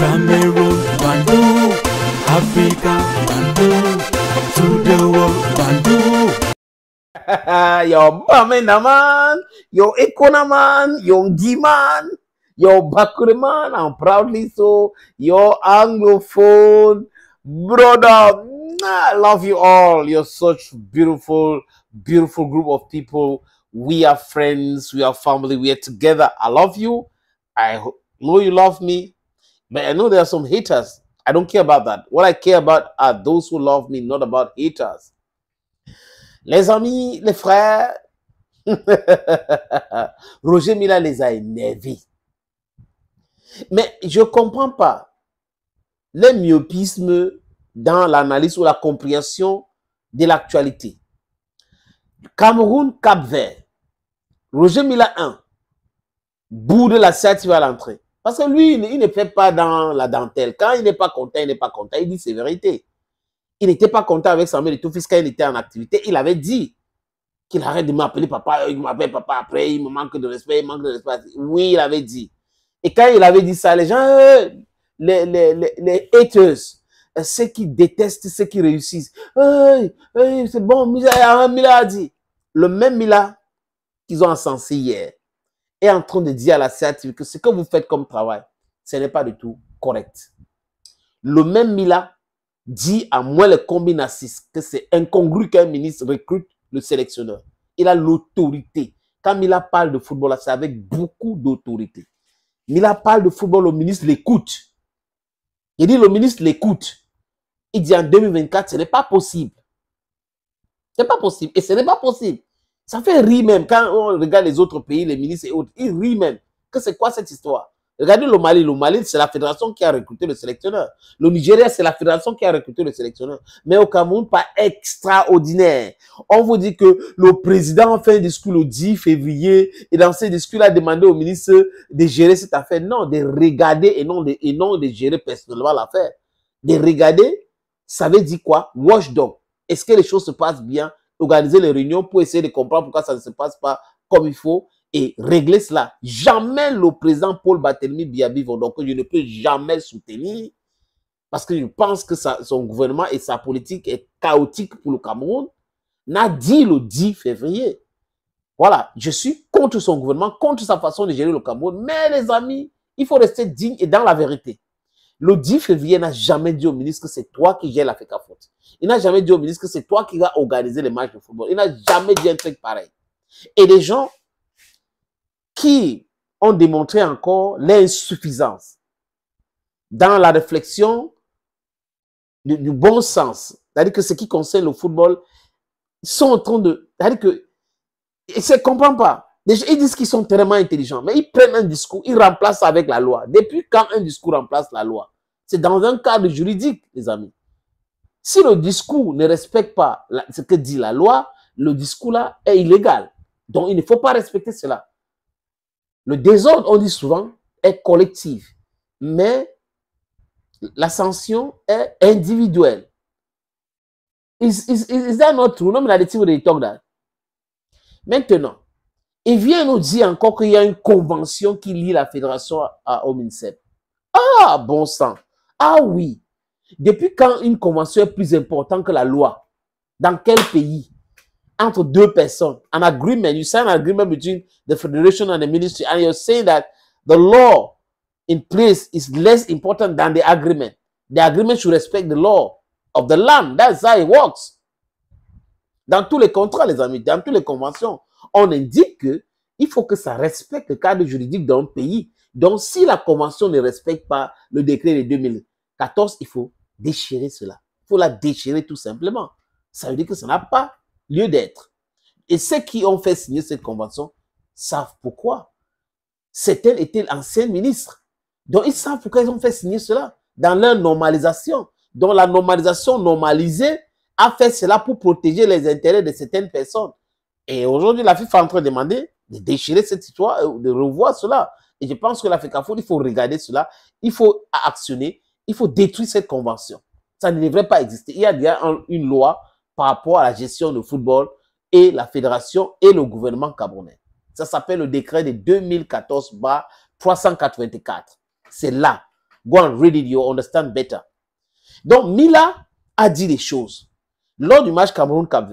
Cameroon, Bantu, Africa, Bantu, to the world, Bantu. your Bamenda man, your Ekona man, your Gi man, your Bakure man, and proudly so, your Anglophone brother. I love you all. You're such beautiful, beautiful group of people. We are friends. We are family. We are together. I love you. I know you love me. But I know there are some haters. I don't care about that. What I care about are those who love me, not about haters. Les amis, les frères, Roger Mila les a énervés. Mais je ne comprends pas le myopisme dans l'analyse ou la compréhension de l'actualité. Cameroun, Cap Vert, Roger Mila 1, bout de l'assiette à l'entrée. Parce que lui, il, ne fait pas dans la dentelle. Quand il n'est pas content, il n'est pas content. Il dit c'est vérité. Il n'était pas content avec Samuel et tout, il était en activité. Il avait dit qu'il arrête de m'appeler papa. Il m'appelle papa après, il me manque de respect, il manque de respect. Oui, il avait dit. Et quand il avait dit ça, les gens, euh, les, les, les, haters, euh, ceux qui détestent ceux qui réussissent. c'est bon, Mila a dit. Le même Mila qu'ils ont encensé hier, est en train de dire à la CATV que ce que vous faites comme travail, ce n'est pas du tout correct. Le même Mila dit à moi le combinacis que c'est incongru qu'un ministre recrute le sélectionneur. Il a l'autorité. Quand Mila parle de football, c'est avec beaucoup d'autorité. Mila parle de football, le ministre l'écoute. Il dit, le ministre l'écoute. Il dit en 2024, ce n'est pas possible. Ce n'est pas possible. Et ce n'est pas possible. Ça fait rire même quand on regarde les autres pays, les ministres et autres. Ils rient même. Que c'est quoi cette histoire Regardez le Mali. Le Mali, c'est la fédération qui a recruté le sélectionneur. Le Nigeria, c'est la fédération qui a recruté le sélectionneur. Mais au Cameroun, pas extraordinaire. On vous dit que le président a fait un discours le 10 février et dans ce discours, il a demandé au ministre de gérer cette affaire. Non, de regarder et non de, et non de gérer personnellement l'affaire. De regarder, ça veut dire quoi Watchdog. Est-ce que les choses se passent bien organiser les réunions pour essayer de comprendre pourquoi ça ne se passe pas comme il faut et régler cela. Jamais le président Paul Barthélemy Biabi donc je ne peux jamais soutenir parce que je pense que son gouvernement et sa politique est chaotique pour le Cameroun, n'a dit le 10 février. Voilà, je suis contre son gouvernement, contre sa façon de gérer le Cameroun. Mais les amis, il faut rester digne et dans la vérité. Le 10 février, n'a jamais dit au ministre que c'est toi qui gères la faute Il n'a jamais dit au ministre que c'est toi qui vas organiser les matchs de football. Il n'a jamais dit un truc pareil. Et les gens qui ont démontré encore l'insuffisance dans la réflexion du, bon sens, c'est-à-dire que ce qui concerne le football, sont en train de... C'est-à-dire que... Ils ne comprennent pas ils disent qu'ils sont tellement intelligents, mais ils prennent un discours, ils remplacent avec la loi. Depuis quand un discours remplace la loi C'est dans un cadre juridique, les amis. Si le discours ne respecte pas ce que dit la loi, le discours-là est illégal. Donc, il ne faut pas respecter cela. Le désordre, on dit souvent, est collectif, mais la sanction est individuelle. Is, is, is that not true? Maintenant, il vient nous dire encore qu'il y a une convention qui lie la fédération à Ominsep. Ah, bon sang. Ah oui. Depuis quand une convention est plus importante que la loi Dans quel pays Entre deux personnes. An agreement. You sign an agreement between the federation and the ministry and you're saying that the law in place is less important than the agreement. The agreement should respect the law of the land. That's how it works. Dans tous les contrats, les amis, dans toutes les conventions, on indique qu'il faut que ça respecte le cadre juridique d'un pays. Donc, si la convention ne respecte pas le décret de 2014, il faut déchirer cela. Il faut la déchirer tout simplement. Ça veut dire que ça n'a pas lieu d'être. Et ceux qui ont fait signer cette convention savent pourquoi. C'était était l'ancien ministre. Donc, ils savent pourquoi ils ont fait signer cela dans leur normalisation. Donc, la normalisation normalisée a fait cela pour protéger les intérêts de certaines personnes. Et aujourd'hui, la FIFA est en train de demander de déchirer cette histoire, euh, de revoir cela. Et je pense que la FIFA il faut regarder cela, il faut actionner, il faut détruire cette convention. Ça ne devrait pas exister. Il y a une loi par rapport à la gestion du football et la fédération et le gouvernement camerounais. Ça s'appelle le décret de 2014-384. C'est là. Go and read it, you understand better. Donc, Mila a dit des choses. Lors du match cameroun cap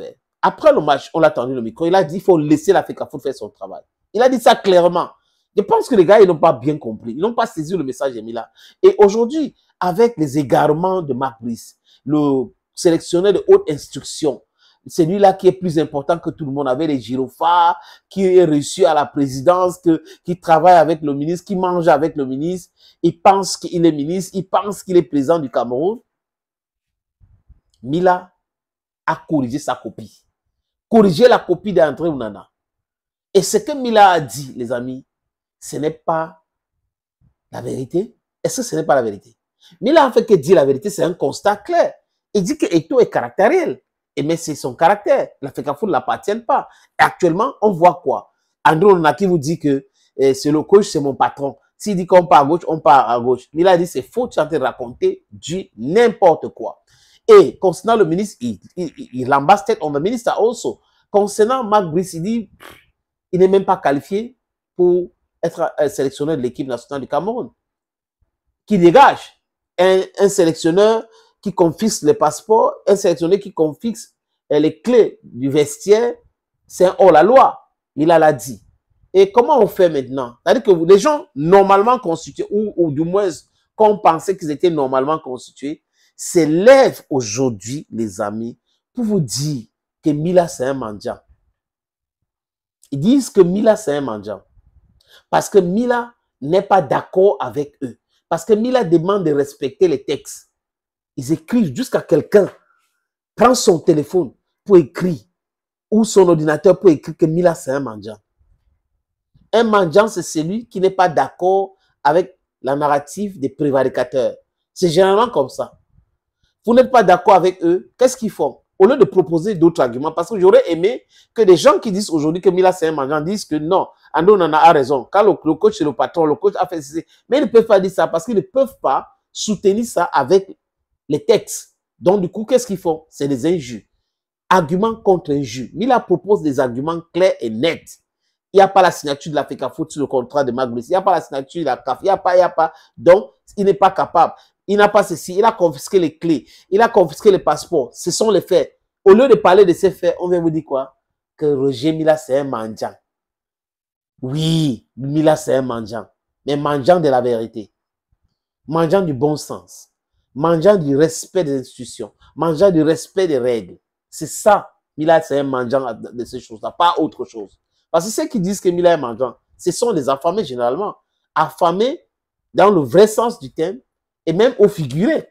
après le match, on l'a tendu le micro. Il a dit il faut laisser la faut faire son travail. Il a dit ça clairement. Je pense que les gars, ils n'ont pas bien compris. Ils n'ont pas saisi le message, de Mila. Et aujourd'hui, avec les égarements de Marc Brice, le sélectionneur de haute instruction, c'est lui-là qui est plus important que tout le monde, avait les girophares qui est reçu à la présidence, qui travaille avec le ministre, qui mange avec le ministre, il pense qu'il est ministre, il pense qu'il est président du Cameroun. Mila a corrigé sa copie corriger la copie d'André Ounana. Et ce que Mila a dit, les amis, ce n'est pas la vérité. Est-ce que ce n'est pas la vérité Mila a fait que dit la vérité, c'est un constat clair. Il dit que Eto est caractériel. Et mais c'est son caractère. La ne l'appartient pas. Et actuellement, on voit quoi André Ounana qui vous dit que eh, c'est le coach, c'est mon patron. S'il dit qu'on part à gauche, on part à gauche. Mila a dit c'est faux, tu es en raconter du n'importe quoi. Et concernant le ministre, il, il, il tête, on the minister also. Concernant Marc Brice, il n'est même pas qualifié pour être euh, sélectionneur de l'équipe nationale du Cameroun. Qui dégage un, sélectionneur qui confisque les passeports, un sélectionneur qui confisque euh, les clés du vestiaire, c'est en hors-la-loi. Il a l'a dit. Et comment on fait maintenant C'est-à-dire que les gens normalement constitués, ou, ou du moins qu'on pensait qu'ils étaient normalement constitués, s'élève aujourd'hui, les amis, pour vous dire que Mila, c'est un mendiant. Ils disent que Mila, c'est un mendiant. Parce que Mila n'est pas d'accord avec eux. Parce que Mila demande de respecter les textes. Ils écrivent jusqu'à quelqu'un prend son téléphone pour écrire ou son ordinateur pour écrire que Mila, c'est un mendiant. Un mendiant, c'est celui qui n'est pas d'accord avec la narrative des prévaricateurs. C'est généralement comme ça vous n'êtes pas d'accord avec eux, qu'est-ce qu'ils font Au lieu de proposer d'autres arguments, parce que j'aurais aimé que des gens qui disent aujourd'hui que Mila c'est un mangant disent que non, Ando on en a raison. Car le, coach c'est le patron, le coach a fait ceci. Mais ils ne peuvent pas dire ça parce qu'ils ne peuvent pas soutenir ça avec les textes. Donc du coup, qu'est-ce qu'ils font C'est des injures. Arguments contre injures. Mila propose des arguments clairs et nets. Il n'y a pas la signature de la FECAFO sur le contrat de Magnus. Il n'y a pas la signature de la CAF. Il n'y a pas, il n'y a pas. Donc, il n'est pas capable il n'a pas ceci, il a confisqué les clés, il a confisqué les passeports. Ce sont les faits. Au lieu de parler de ces faits, on vient vous dire quoi Que Roger Mila, c'est un mendiant. Oui, Mila, c'est un mendiant. Mais mangeant de la vérité. mangeant du bon sens. Mangeant du respect des institutions. Mangeant du respect des règles. C'est ça. Mila, c'est un mendiant de ces choses-là, pas autre chose. Parce que ceux qui disent que Mila est mendiant, ce sont des affamés généralement. Affamés, dans le vrai sens du terme, et même au figuré.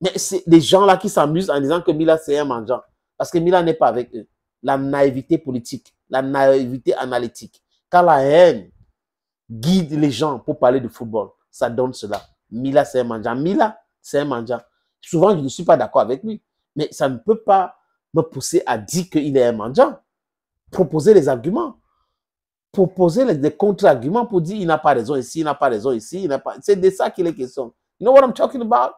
Mais c'est des gens-là qui s'amusent en disant que Mila, c'est un mangeant. Parce que Mila n'est pas avec eux. La naïveté politique, la naïveté analytique. Quand la haine guide les gens pour parler de football, ça donne cela. Mila, c'est un mangeant. Mila, c'est un mangeant. Souvent, je ne suis pas d'accord avec lui. Mais ça ne peut pas me pousser à dire qu'il est un mangeant. Proposer les arguments. Proposer des contre-arguments pour dire il n'a pas raison ici, il n'a pas raison ici, pas. C'est de ça qu'il est question. You know what I'm talking about?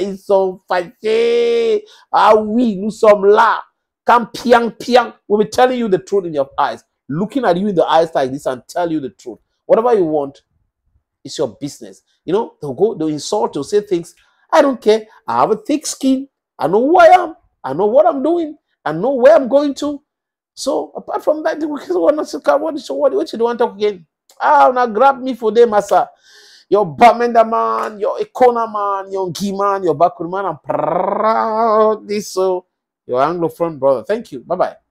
Ils so fâchés. Ah oui, nous sommes là. Come piang piang. We'll be telling you the truth in your eyes. Looking at you in the eyes like this and tell you the truth. Whatever you want, it's your business. You know, they'll go, they'll insult, they'll say things. I don't care. I have a thick skin. I know who I am. I know what I'm doing. I know where I'm going to. So apart from that, what what what what you want to talk again? Ah, now grab me for them, massa your Bamenda man, your Ekona man, your Gi man, your Bakun man. I'm this, so. Your Anglophone brother. Thank you. Bye bye.